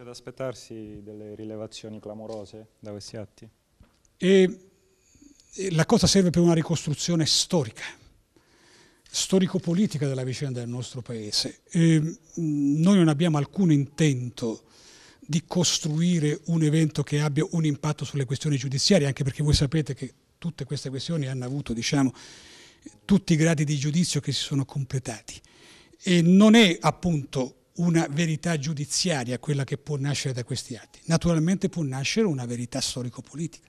C'è da aspettarsi delle rilevazioni clamorose da questi atti? E la cosa serve per una ricostruzione storica, storico-politica della vicenda del nostro Paese. E noi non abbiamo alcun intento di costruire un evento che abbia un impatto sulle questioni giudiziarie, anche perché voi sapete che tutte queste questioni hanno avuto diciamo, tutti i gradi di giudizio che si sono completati. E non è appunto una verità giudiziaria, quella che può nascere da questi atti. Naturalmente può nascere una verità storico-politica.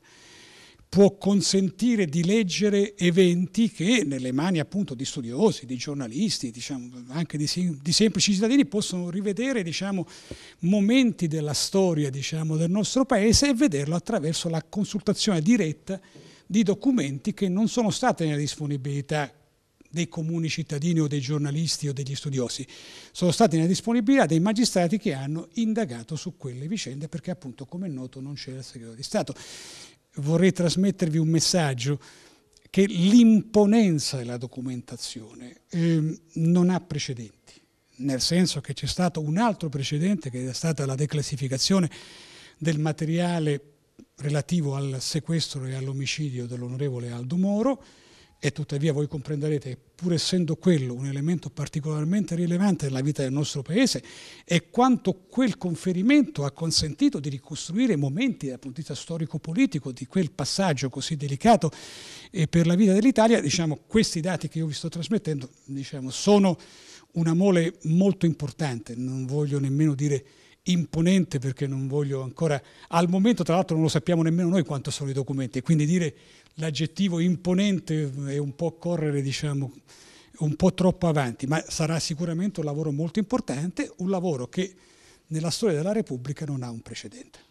Può consentire di leggere eventi che nelle mani appunto di studiosi, di giornalisti, diciamo, anche di, di, semplici cittadini possono rivedere diciamo, momenti della storia diciamo, del nostro paese e vederlo attraverso la consultazione diretta di documenti che non sono stati nella disponibilità dei comuni cittadini o dei giornalisti o degli studiosi, sono stati nella disponibilità dei magistrati che hanno indagato su quelle vicende perché appunto come è noto non c'era il segreto di Stato. Vorrei trasmettervi un messaggio che l'imponenza della documentazione eh, non ha precedenti, nel senso che c'è stato un altro precedente che è stata la declassificazione del materiale relativo al sequestro e all'omicidio dell'onorevole Aldo Moro, e tuttavia voi comprenderete che pur essendo quello un elemento particolarmente rilevante nella vita del nostro paese e quanto quel conferimento ha consentito di ricostruire momenti dal punto di vista storico-politico di quel passaggio così delicato per la vita dell'Italia, diciamo, questi dati che io vi sto trasmettendo diciamo, sono una mole molto importante, non voglio nemmeno dire imponente perché non voglio ancora, al momento tra l'altro non lo sappiamo nemmeno noi quanto sono i documenti, quindi dire l'aggettivo imponente è un po' correre diciamo un po' troppo avanti, ma sarà sicuramente un lavoro molto importante, un lavoro che nella storia della Repubblica non ha un precedente.